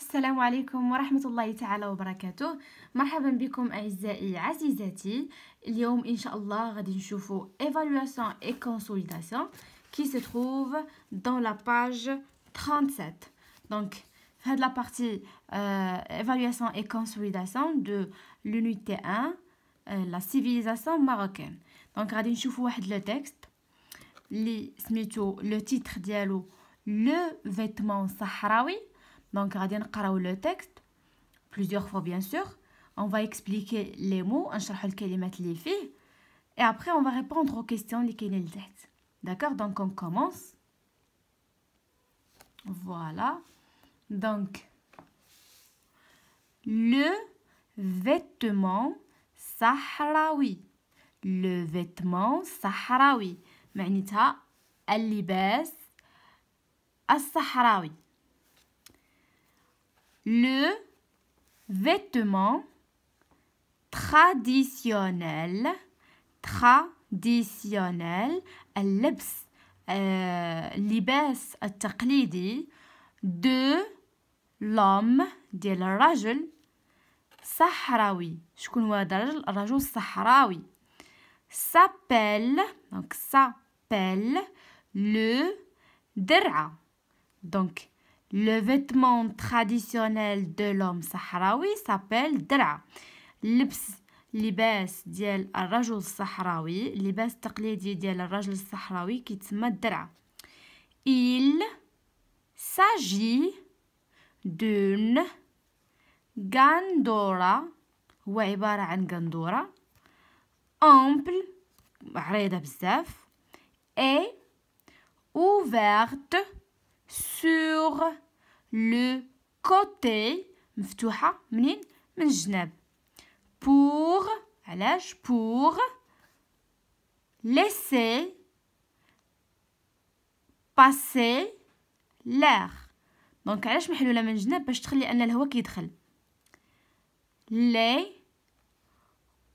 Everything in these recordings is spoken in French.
السلام عليكم wa الله تعالى وبركاته مرحبا بكم أعزائي عزيزاتي اليوم إن شاء الله غادي نشوفوا évaluation et consolidation qui se trouve dans la page 37 donc la partie euh, évaluation et consolidation de l'unité 1 euh, la civilisation marocaine donc غادي نشوفوا واحد le texte اللي سميتو le titre ديالو le vêtement sahraoui donc, va نقراو le texte plusieurs fois bien sûr. On va expliquer les mots, va الكلمات les فيه et après on va répondre aux questions lesquelles كاينين D'accord Donc on commence. Voilà. Donc le vêtement sahraoui. Le vêtement sahraoui. معناتها اللباس sahraoui le vêtement traditionnel traditionnel اللبس اللباس euh, de l'homme ديال الرجل صحراوي شكون هو هذا الرجل الرجل s'appelle donc s'appelle le درع donc le vêtement traditionnel de l'homme sahraoui s'appelle drap. Les baises de l'arracheur sahraoui, les baises de l'arracheur sahraoui qui sont Il s'agit d'une gandora, ou ibarra en gandora, ample, et ouverte sur le côté مفتوحة منين من الجناب pour علاش pour laisser passer l'air دونك علاش محلوله من الجناب باش تخلي ان الهواء كيدخل les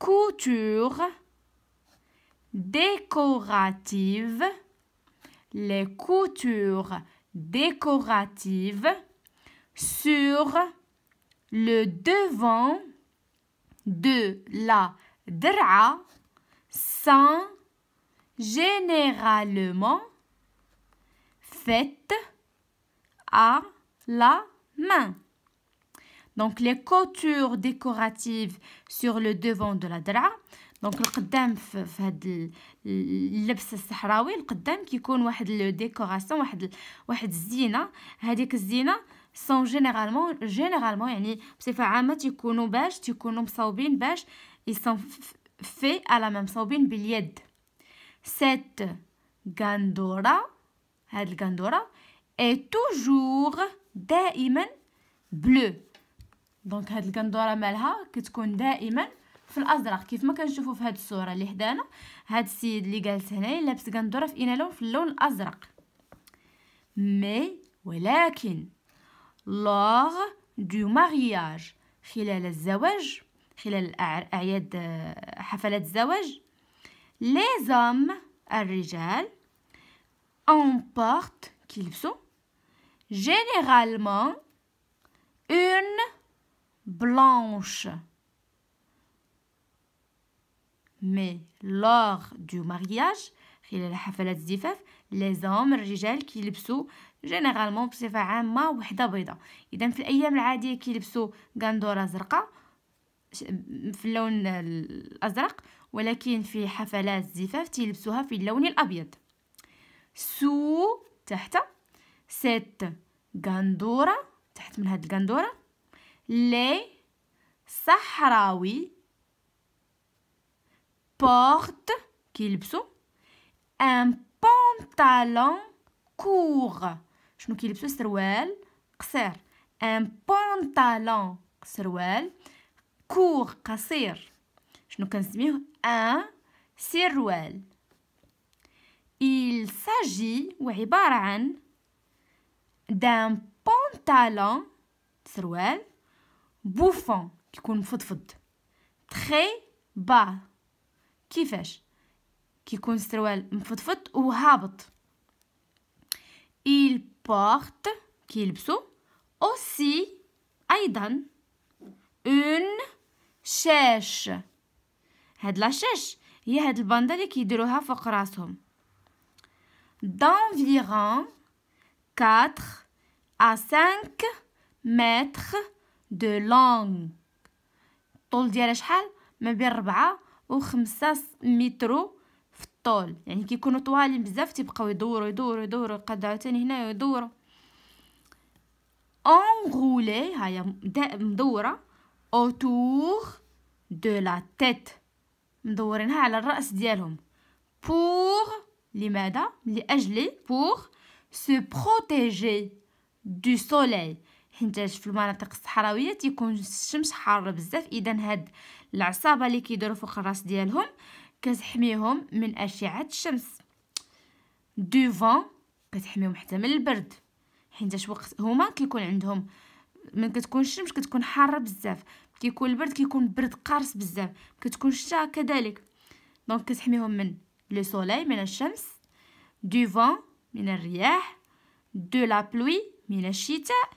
coutures décoratives les coutures décorative sur le devant de la drap, sont généralement faites à la main. Donc les coutures décoratives sur le devant de la drap. دونك القدام في, في هاد اللبس الصحراوي القدام كيكون واحد لو ديكوراسيون واحد واحد الزينه هذيك الزينه سون جينيرالمون جينيرالمون يعني بصفه عامه تيكونوا باش تيكونوا مصاوبين باش سون في على ما مصاوبين باليد سيت غاندورا هاد الغاندورا اي توجور دائما بلو دونك هاد الغاندورا مالها كتكون دائما في الازرق كيف ما كنشوفوا في هذه الصوره اللي حدانا هذا السيد اللي جالس هنايا لابس قندوره في اناله في اللون الازرق مي ولكن لوغ دو مارياج خلال الزواج خلال اعياد آه، حفلات الزواج لي زوم الرجال بورت كيلبسو جينيرالمون اون بلانش مي لوغ دو مارياج خلال حفلات الزفاف لي زوم الرجال كيلبسوا جينيرالمون بصفه عامه وحده بيضاء اذا في الايام العاديه كيلبسوا غاندوره زرقاء في اللون الازرق ولكن في حفلات الزفاف تيلبسوها في اللون الابيض سو تحت ست غاندوره تحت من هاد الغاندوره لي صحراوي porte qu'il un pantalon court شنو كيلبسوا سروال un pantalon سروال court قصير شنو كنسميه un سروال il s'agit oui, d'un pantalon qui bouffant qui très bas كيفاش كيكون السروال مفضفض وهابط il porte كيلبسو aussi ايضا اون شاش هاد لا شاش هي هاد الباندا اللي كيديروها فوق راسهم d'environ 4 à 5 متر de long طول ديالها شحال ما بين 4 وخمسة مترو في الطول يعني كيكونوا طوالين بزاف تيبقاو يدوروا يدوروا يدوروا قد عاوتاني هنا يدوروا انغولي هيا مدوره اوتور دو لا تيت مدورينها على الراس ديالهم بور لماذا لاجل بور سو بروتيجي دو سولي حيت في المناطق الصحراويه تيكون الشمس حار بزاف اذا هاد العصابه اللي كيديروا فوق الراس ديالهم كتحميهم من اشعه الشمس دو فون كتحميهم حتى من البرد حيت وقت هما كيكون عندهم من كتكون الشمس كتكون حاره بزاف كيكون البرد كيكون برد قارس بزاف كتكون الشتاء كذلك دونك كتحميهم من لو سولاي من الشمس دو فون من الرياح دو لا بلوي من الشتاء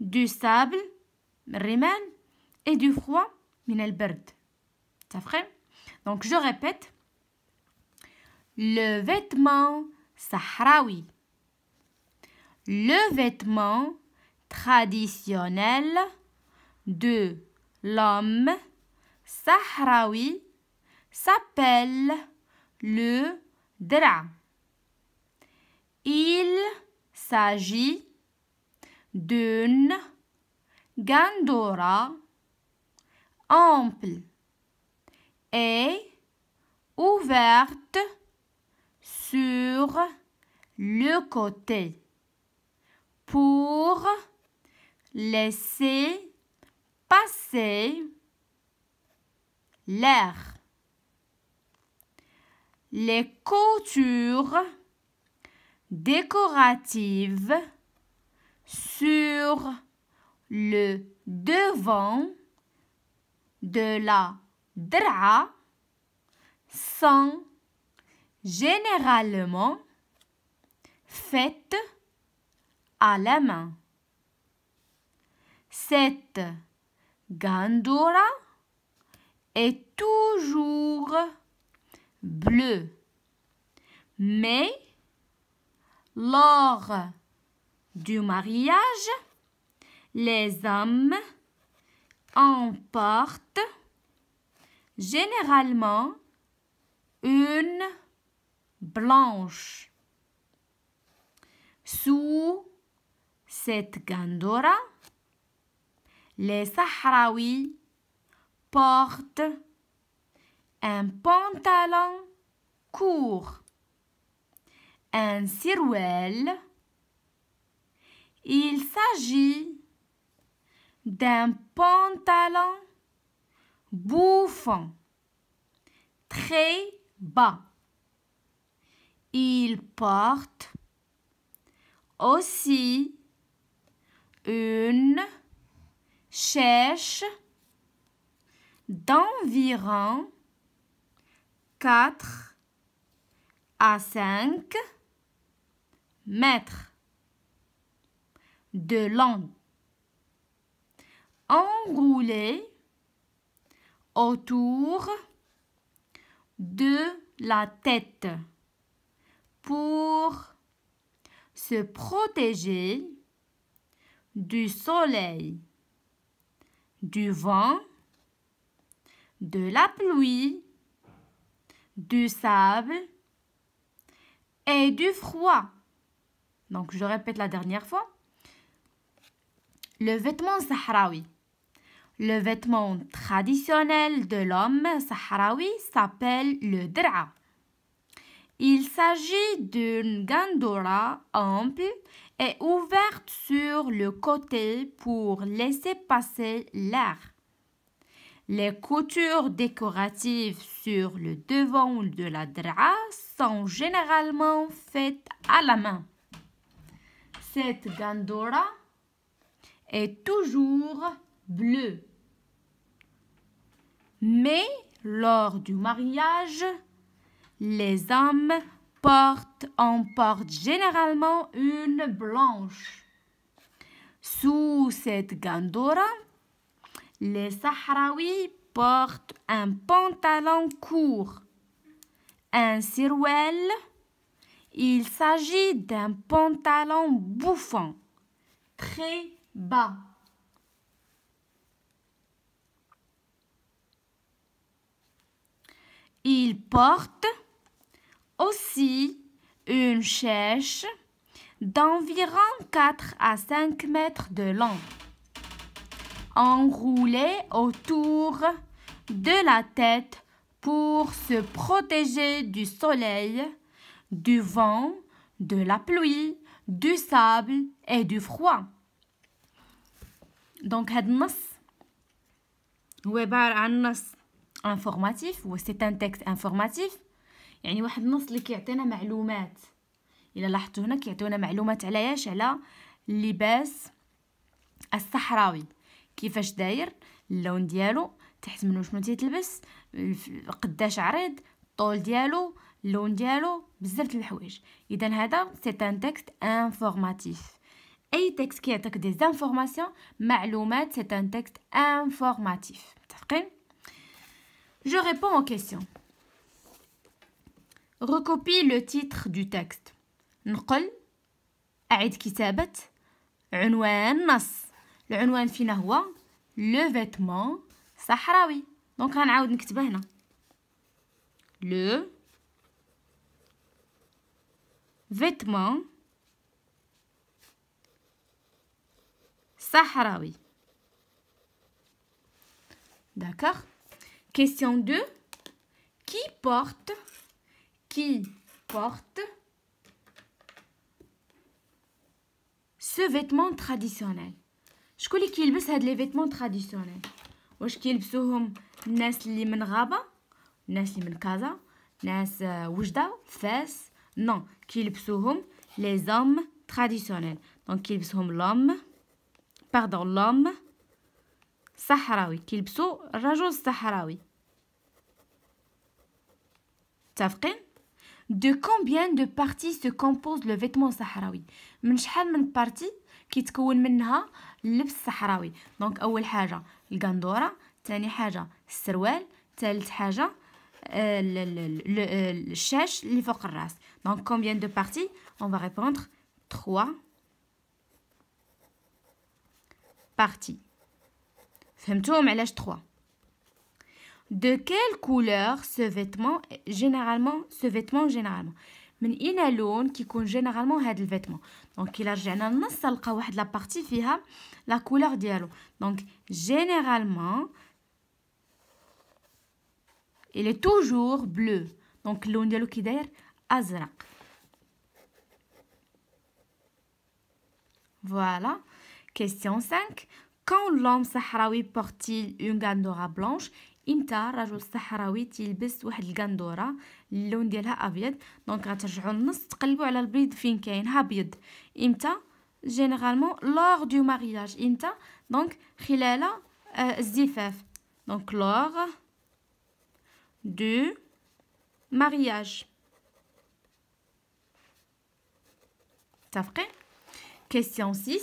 دو سابل من الرمال اي دو فوا من ça donc je répète le vêtement sahraoui le vêtement traditionnel de l'homme sahraoui s'appelle le drap. Il s'agit d'une gandora ample et ouverte sur le côté pour laisser passer l'air. Les coutures décoratives sur le devant de la drap sont généralement faites à la main. Cette gandoura est toujours bleue, mais lors du mariage, les hommes porte généralement une blanche. Sous cette Gandora, les Sahraouis portent un pantalon court, un sirouel. Il s'agit d'un pantalon bouffant, très bas. Il porte aussi une chèche d'environ 4 à 5 mètres de long enroulé autour de la tête pour se protéger du soleil, du vent, de la pluie, du sable et du froid. Donc, je répète la dernière fois. Le vêtement sahraoui le vêtement traditionnel de l'homme sahraoui s'appelle le drap. Il s'agit d'une gandora ample et ouverte sur le côté pour laisser passer l'air. Les coutures décoratives sur le devant de la drap sont généralement faites à la main. Cette gandora est toujours bleu. Mais lors du mariage, les hommes portent, en portent généralement une blanche. Sous cette gandora, les Sahraouis portent un pantalon court, un siruel. Il s'agit d'un pantalon bouffant, très bas. Il porte aussi une chèche d'environ 4 à 5 mètres de long, enroulée autour de la tête pour se protéger du soleil, du vent, de la pluie, du sable et du froid. Donc, انفورماتيف هو سي ان تيكست انفورماتيف يعني واحد النص اللي كيعطينا معلومات الا لاحظتوا هنا كيعطيونا معلومات على ياش على اللباس الصحراوي كيفاش داير اللون ديالو تحت منو شنو تيتلبس قداش عريض الطول ديالو اللون ديالو بزاف د الحوايج اذا هذا سي ان تيكست انفورماتيف اي تيكست كيعطيك دي زانفورماسيون معلومات سي ان تيكست انفورماتيف متفقين Je réponds aux questions. Recopie le titre du texte. N'aillez pas. Aide-vous à la rédaction. Le Le vêtement sahraoui. Donc, on va rédiger le texte ici. Le vêtement sahraoui. D'accord Question 2. Qui porte... Qui porte... Ce vêtement traditionnel Je voulais qu'ils l'apprennent, ces vêtements traditionnels. Ou je les apprends comme les hommes Les hommes de la maison Les hommes de la maison Non, je les les hommes traditionnels. Donc, je les l'homme... Pardon, l'homme... Qui le psoe, le rajos sahraoui. Tafqin. De combien de parties se compose le vêtement sahraoui M'nchahal m'n partie qui t'kouen m'nha le psoe sahraoui. Donc, ouel haja, le gandora. Tani haja, le serouel. le chèche, le foqrras. Donc, combien de parties On va répondre, trois parties. فهمتوهم علاش 3 de quelle couleur ce vêtement généralement ce vêtement généralement من اين لون كيكون جينيرالمون هاد الفيتمون دونك الى رجعنا للنص نلقى واحد لا بارتي فيها لا كولور ديالو Donc, généralement, il est toujours bleu دونك اللون ديالو كي داير ازرق Voilà. Question 5 quand l'homme sahraoui porte-t-il une gandora blanche امتى الرجل الصحراوي تيلبس واحد donc اللون ديالها ابيض دونك غترجعوا للنص تقلبوا على البيض فين كاين ابيض امتى جينيرالمون لور دو مارياج امتى دونك خلال الزفاف دونك لور دو مارياج Question 6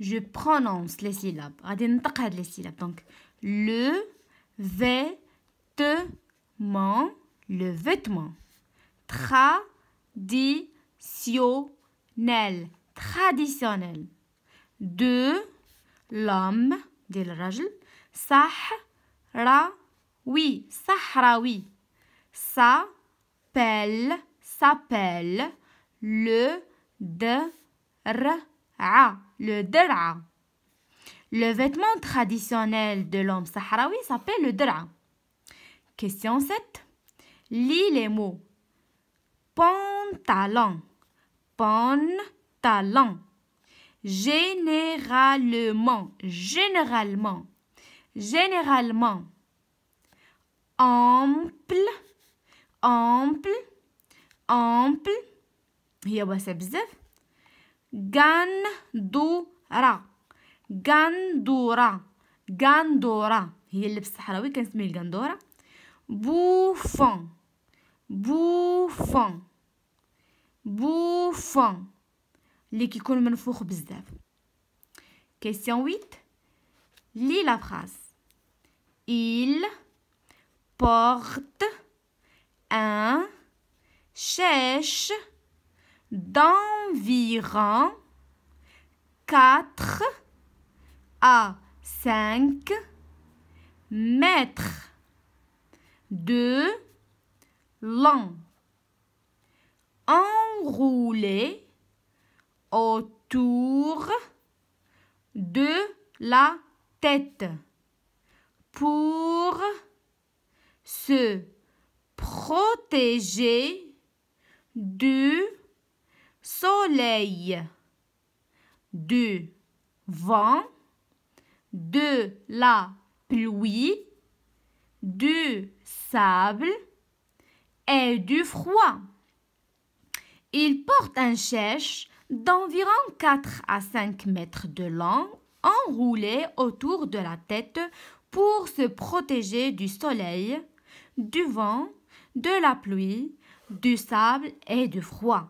je prononce les syllabes. les syllabes. Donc, le vêtement, le vêtement. Traditionnel, traditionnel. De l'homme, de rajl. Sahraoui, sahraoui. S'appelle, s'appelle le r. Ah, le drap. Le vêtement traditionnel de l'homme sahraoui s'appelle le dra. Question 7. Lis les mots. Pantalon. Pantalon. Généralement. Généralement. Généralement. Ample. Ample. Ample. Bah, قندورة قندورة قندورة هي اللي بالصحراوي كنسميه القندورة بوفون بوفون بوفون اللي كيكون منفوخ بزاف كيسيون 8 لي لا فراس il porte un chèche d'environ 4 à 5 mètres de long, enroulé autour de la tête pour se protéger du soleil, du vent, de la pluie, du sable et du froid. Il porte un chèche d'environ 4 à 5 mètres de long, enroulé autour de la tête pour se protéger du soleil, du vent, de la pluie, du sable et du froid.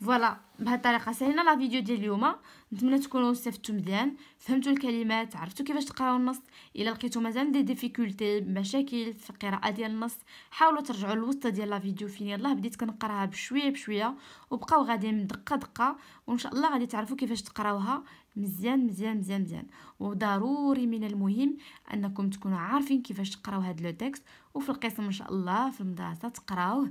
فوالا بهذه الطريقه سهلنا لا فيديو ديال اليوم نتمنى تكونوا استفدتوا مزيان فهمتوا الكلمات عرفتوا كيفاش تقراو النص الا لقيتوا مازال دي ديفيكولتي مشاكل في القراءه ديال النص حاولوا ترجعوا للوسط ديال لا فيديو فين يلاه بديت كنقراها بشويه بشويه وبقاو غاديين دقه دقه وان شاء الله غادي تعرفوا كيفاش تقراوها مزيان مزيان مزيان مزيان وضروري من المهم انكم تكونوا عارفين كيفاش تقراو هاد لو تيكست وفي القسم ان شاء الله في المدرسه تقراوه